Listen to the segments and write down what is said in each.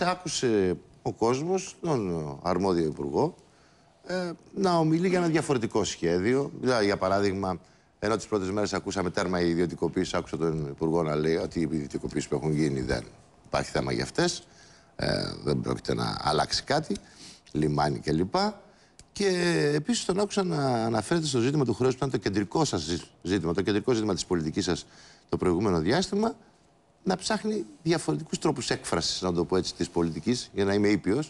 άκουσε ο κόσμος, τον αρμόδιο υπουργό, ε, να ομιλεί για ένα διαφορετικό σχέδιο. Δηλαδή, για παράδειγμα, ενώ τις πρώτες μέρες ακούσαμε τέρμα ιδιωτικοποίηση, άκουσα τον Υπουργό να λέει ότι οι ιδιωτικοποίησει που έχουν γίνει δεν υπάρχει θέμα για αυτές. Ε, δεν πρόκειται να αλλάξει κάτι. Λιμάνι κλπ. Και επίσης τον άκουσα να αναφέρεται στο ζήτημα του χρέους, που ήταν το κεντρικό σας ζήτημα, το κεντρικό ζήτημα της πολιτικής σας το προηγούμενο διάστημα να ψάχνει διαφορετικούς τρόπους έκφρασης, να το πω έτσι, της πολιτικής, για να είμαι ήπιος,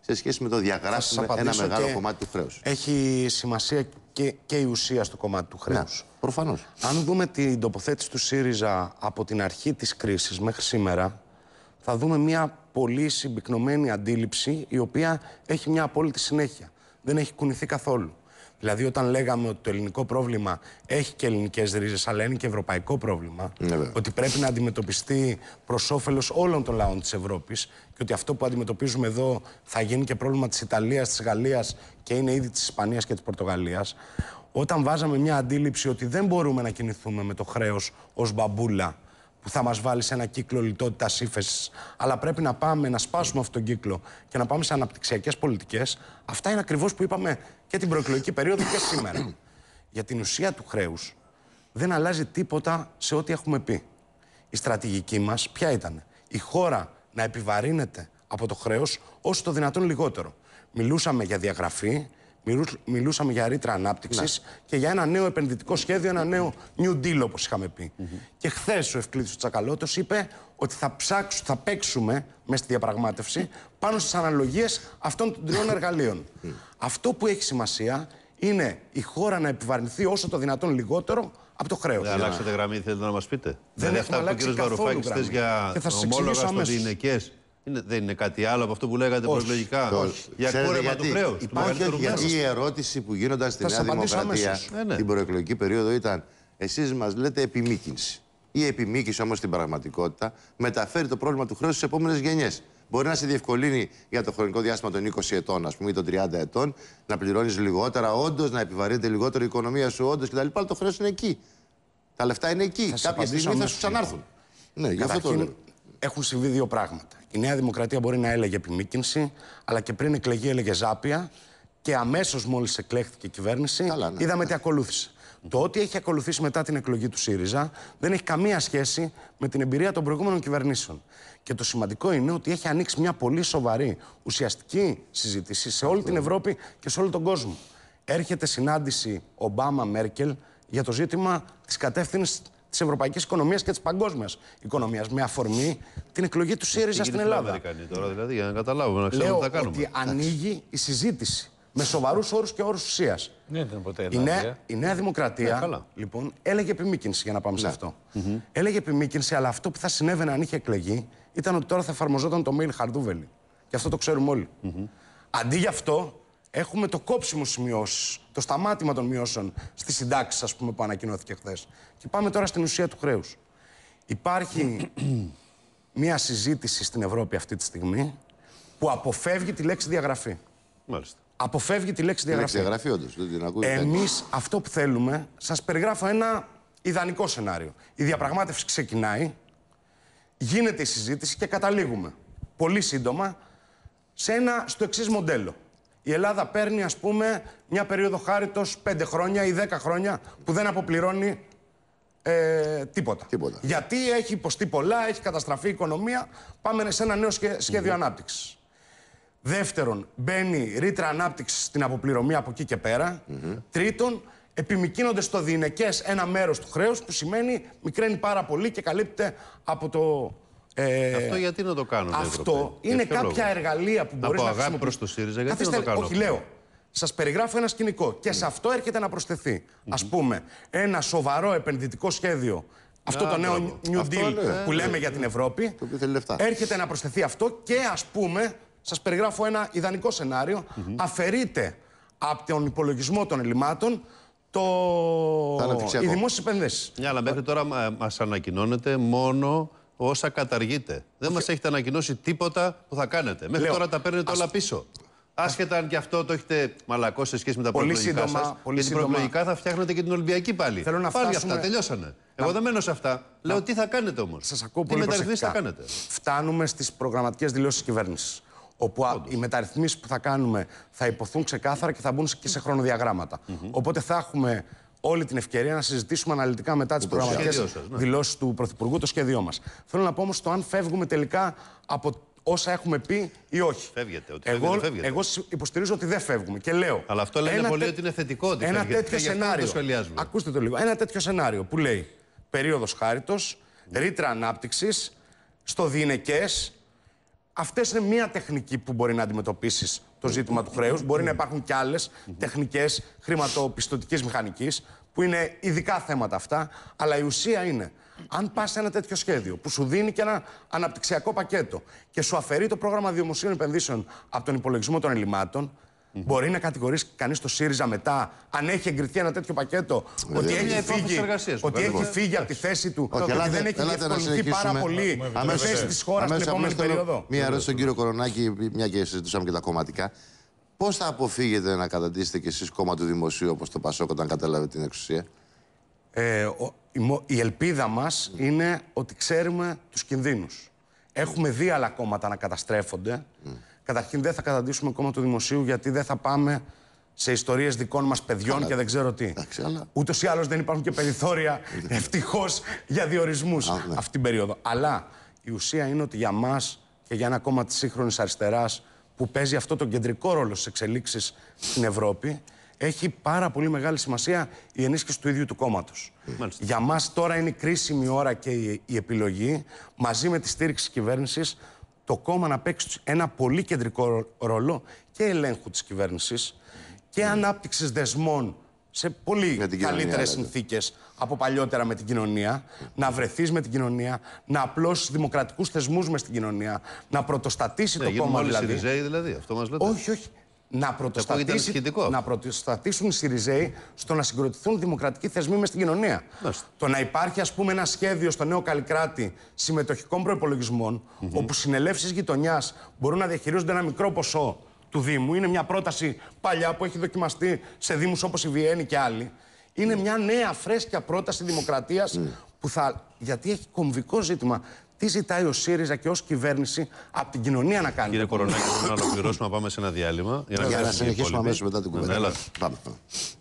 σε σχέση με το διαγράφημα ένα μεγάλο κομμάτι του χρέους. Έχει σημασία και, και η ουσία στο κομμάτι του χρέους. Ναι, προφανώς. Αν δούμε την τοποθέτηση του ΣΥΡΙΖΑ από την αρχή της κρίσης μέχρι σήμερα, θα δούμε μια πολύ συμπυκνωμένη αντίληψη, η οποία έχει μια απόλυτη συνέχεια. Δεν έχει κουνηθεί καθόλου. Δηλαδή, όταν λέγαμε ότι το ελληνικό πρόβλημα έχει και ελληνικές ρίζες, αλλά είναι και ευρωπαϊκό πρόβλημα, ναι, ότι πρέπει να αντιμετωπιστεί προς όφελος όλων των λαών της Ευρώπης και ότι αυτό που αντιμετωπίζουμε εδώ θα γίνει και πρόβλημα της Ιταλίας, της Γαλλίας και είναι ήδη της Ισπανίας και της Πορτογαλίας. Όταν βάζαμε μια αντίληψη ότι δεν μπορούμε να κινηθούμε με το χρέος ως μπαμπούλα που θα μας βάλει σε ένα κύκλο λιτότητας ύφεσης. Αλλά πρέπει να πάμε να σπάσουμε αυτόν τον κύκλο και να πάμε σε αναπτυξιακές πολιτικές. Αυτά είναι ακριβώς που είπαμε και την προεκλογική περίοδο και σήμερα. Για την ουσία του χρέους δεν αλλάζει τίποτα σε ό,τι έχουμε πει. Η στρατηγική μας ποια ήταν. Η χώρα να επιβαρύνεται από το χρέος όσο το δυνατόν λιγότερο. Μιλούσαμε για διαγραφή, Μιλούσαμε για ρήτρα ανάπτυξης ναι. και για ένα νέο επενδυτικό σχέδιο, ένα νέο New Deal, όπως είχαμε πει. Και χθες ο Ευκλήτης Τσακαλώτος είπε ότι θα, ψάξουμε, θα παίξουμε μέσα στη διαπραγμάτευση πάνω στις αναλογίες αυτών των τριών εργαλείων. Αυτό που έχει σημασία είναι η χώρα να επιβαρυνθεί όσο το δυνατόν λιγότερο από το χρέος. Δεν ναι, αλλάξατε γραμμή, θέλετε να μας πείτε. Δεν δηλαδή, αυτά που ο κ. Βαρουφάκη για ομόλογα στο είναι, δεν είναι κάτι άλλο από αυτό που λέγατε προεκλογικά. Για κούρεμα του χρέου. Υπάρχει γιατί η ερώτηση που γίνονταν στη Νέα Δημοκρατία ε, ναι. την προεκλογική περίοδο ήταν εσείς μας λέτε επιμήκυνση. Η επιμήκυνση όμως στην πραγματικότητα μεταφέρει το πρόβλημα του χρέους στις επόμενες γενιές. Μπορεί να σε διευκολύνει για το χρονικό διάστημα των 20 ετών, ας πούμε, ή των 30 ετών, να πληρώνεις λιγότερα, όντως να επιβαρύνεται λιγότερο η οικονομία σου, όντως κτλ. Αλλά το χρέος είναι εκεί. Τα λεφτά είναι εκεί. Κάποια στιγμή θα σου ξανάρθουν. Ναι, γι' αυτό το λέω. Έχουν συμβεί δύο πράγματα. Η Νέα Δημοκρατία μπορεί να έλεγε επιμήκυνση, αλλά και πριν εκλεγεί έλεγε ζάπια. Και αμέσως μόλις εκλέχθηκε η κυβέρνηση, Καλά, ναι, είδαμε τι ακολούθησε. Το ότι έχει ακολουθήσει μετά την εκλογή του ΣΥΡΙΖΑ δεν έχει καμία σχέση με την εμπειρία των προηγούμενων κυβερνήσεων. Και το σημαντικό είναι ότι έχει ανοίξει μια πολύ σοβαρή, ουσιαστική συζήτηση σε όλη την Ευρώπη και σε όλο τον κόσμο. Έρχεται συνάντηση Ομπάμα-Μέρκελ για το ζήτημα της κατεύθυνσης της ευρωπαϊκής οικονομίας και της παγκόσμιας οικονομίας. Με αφορμή την εκλογή του ΣΥΡΙΖΑ στην Ελλάδα. Τι κάνει τώρα, δηλαδή, για να καταλάβουμε, να ξέρουμε τι θα κάνουμε. Ότι ανοίγει η συζήτηση με σοβαρούς όρους και όρους ουσίας. Ναι, δεν ποτέ η, νέα, η Νέα Δημοκρατία ναι, λοιπόν, έλεγε επιμήκυνση, για να πάμε ναι. σε αυτό. Έλεγε επιμήκυνση, αλλά αυτό που θα συνέβαινε αν είχε εκλεγεί ήταν ότι τώρα θα εφαρμοζόταν το mail χαρδούβελη. Και αυτό το ξέρουμε όλοι. Αντί γι' αυτό, Έχουμε το κόψιμο σημειώσεις, το σταμάτημα των μειώσεων στις συντάξεις, ας πούμε, που ανακοινώθηκε χθες. Και πάμε τώρα στην ουσία του χρέους. Υπάρχει μια συζήτηση στην Ευρώπη αυτή τη στιγμή που αποφεύγει τη λέξη διαγραφή. Μάλιστα. Αποφεύγει τη λέξη διαγραφή. Τη λέξη διαγραφή, όντως. Δεν την ακούει. Εμείς αυτό που θέλουμε, σας περιγράφω ένα ιδανικό σενάριο. Η διαπραγμάτευση ξεκινάει, γίνεται η συζήτηση και καταλήγουμε πολύ σύντομα σε ένα στο εξής μοντέλο η Ελλάδα παίρνει, ας πούμε, μια περίοδο χάριτος 5 χρόνια ή 10 χρόνια που δεν αποπληρώνει ε, τίποτα. Γιατί έχει υποστεί πολλά, έχει καταστραφεί η οικονομία. Πάμε σε ένα νέο σχέδιο mm. Ναι. ανάπτυξης. Δεύτερον, μπαίνει ρήτρα ανάπτυξης στην αποπληρωμή από εκεί και περα Τρίτον, επιμικρύνονται στο διηνεκές ένα μέρος του χρέους που σημαίνει μικραίνει πάρα πολύ και καλύπτεται από το ε, αυτό γιατί να το κάνω κάνουν Αυτό είναι κάποια εργαλεία που μπορεί να χρησιμοποιήσει. Από αγάπη προς το ΣΥΡΙΖΑ, γιατί να το κάνω. Όχι, λέω. Σας περιγράφω ένα σκηνικό και σε ναι. αυτό έρχεται να προσθεθεί, ας πούμε, ένα σοβαρό επενδυτικό σχέδιο. αυτό το νέο New Deal που λέμε για την Ευρώπη. Το οποίο θέλει λεφτά. Έρχεται να προσθεθεί αυτό και ας πούμε, σας περιγράφω ένα ιδανικό σενάριο. Mm -hmm. Αφαιρείται από τον υπολογισμό των ελλημάτων το... οι δημόσιες επενδύσεις. Ναι, αλλά μέχρι τώρα ε, μας ανακοινώνεται μόνο όσα καταργείτε. Δεν μας έχετε ανακοινώσει τίποτα που θα κάνετε. Μέχρι τώρα τα παίρνετε όλα πίσω. Άσχετα αν και αυτό το έχετε μαλακώσει σε σχέση με τα πολύ προεκλογικά σύντομα, σας, Πολύ γιατί σύντομα. θα φτιάχνετε και την Ολυμπιακή πάλι. Θέλω να πάλι φτάσουμε... αυτά τελειώσανε. Να... Εγώ δεν μένω σε αυτά. Να... Λέω τι θα κάνετε όμως. Σας ακούω τι πολύ μεταρρυθμίσεις θα κάνετε. Φτάνουμε στις προγραμματικές δηλώσεις της κυβέρνησης. Όπου οι μεταρρυθμίσεις που θα κάνουμε θα υποθούν ξεκάθαρα και θα μπουν και σε χρονοδιαγράμματα. Mm Οπότε θα έχουμε όλη την ευκαιρία να συζητήσουμε αναλυτικά μετά τις προγραμματικέ ναι. δηλώσεις του Πρωθυπουργού το σχέδιό μας. Θέλω να πω όμως το αν φεύγουμε τελικά από όσα έχουμε πει ή όχι. Φεύγετε, ότι εγώ, φεύγετε, φεύγετε. εγώ υποστηρίζω ότι δεν φεύγουμε και λέω. Αλλά αυτό λένε ένα, πολύ ότι είναι θετικό ένα τέτοιο σενάριο. Το ακούστε το λίγο. Ένα τέτοιο σενάριο που λέει περίοδος χάριτος, ρήτρα ανάπτυξης, στο διηνεκές, Αυτές είναι μία τεχνική που μπορεί να αντιμετωπίσεις το ζήτημα του χρέους. Μπορεί να υπάρχουν και άλλες τεχνικές χρηματοπιστωτικής μηχανικής, που είναι ειδικά θέματα αυτά. Αλλά η ουσία είναι, αν πας σε ένα τέτοιο σχέδιο που σου δίνει και ένα αναπτυξιακό πακέτο και σου αφαιρεί το πρόγραμμα δημοσίων επενδύσεων από τον υπολογισμό των ελλημάτων, Mm-hmm. Μπορεί να κατηγορήσει κανείς το ΣΥΡΙΖΑ μετά, αν έχει εγκριθεί ένα τέτοιο πακέτο, ε, ότι έχει φύγει, ότι έχει φύγει από τη θέση του και δεν έχει διευκολυνθεί πάρα πολύ τη θέση της χώρας την επόμενη περίοδο. Μία ερώτηση στον κύριο Κορονάκη, μια και συζητούσαμε και τα κομματικά. Πώς θα αποφύγετε να καταντήσετε κι εσείς κόμμα του Δημοσίου όπως το Πασόκ όταν κατάλαβε την εξουσία. Ε, η, ελπίδα μας είναι ότι ξέρουμε τους κινδύνους. Έχουμε δει άλλα κόμματα να καταστρέφονται. Καταρχήν δεν θα καταντήσουμε κόμμα του Δημοσίου γιατί δεν θα πάμε σε ιστορίες δικών μας παιδιών και δεν ξέρω τι. Αλλά... Ούτως ή άλλως δεν υπάρχουν και περιθώρια ευτυχώς για διορισμούς ναι. αυτή την περίοδο. Αλλά η αλλως δεν υπαρχουν και περιθωρια ευτυχω είναι ότι για μας και για ένα κόμμα της σύγχρονης αριστεράς που παίζει αυτό τον κεντρικό ρόλο στις εξελίξεις στην Ευρώπη, έχει πάρα πολύ μεγάλη σημασία η ενίσχυση του ίδιου του κόμματος. Για μας τώρα είναι η κρίσιμη ώρα και η επιλογή μαζί με τη στήριξη κυβέρνησης το κόμμα να παίξει ένα πολύ κεντρικό ρόλο και ελέγχου της κυβέρνησης και mm. ανάπτυξης δεσμών σε πολύ καλύτερε συνθήκες από παλιότερα με την κοινωνία, να βρεθείς με την κοινωνία, να απλώσεις δημοκρατικούς θεσμούς μες στην κοινωνία, να πρωτοστατήσει ναι, το κόμμα δηλαδή. δηλαδή. Αυτό μας λέτε. Όχι, όχι να να πρωτοστατήσουν οι Σιριζέοι στο να συγκροτηθούν δημοκρατικοί θεσμοί μες στην κοινωνία. Το να υπάρχει, ας πούμε, ένα σχέδιο στο νέο καλλικράτη συμμετοχικών προπολογισμών, mm -hmm. όπου συνελεύσεις γειτονιάς μπορούν να διαχειρίζονται ένα μικρό ποσό του Δήμου. Είναι μια πρόταση παλιά που έχει δοκιμαστεί σε Δήμους όπως η Βιέννη και άλλοι. Είναι μια νέα φρέσκια πρόταση δημοκρατίας που θα. Γιατί έχει κομβικό ζήτημα τι ζητάει ο ΣΥΡΙΖΑ και ως κυβέρνηση από την κοινωνία να κάνει. Κύριε Κορονάκη, να ολοκληρώσουμε να πάμε σε ένα διάλειμμα. Για να, συνεχίσουμε αμέσως μετά την κουβέντα. Ναι,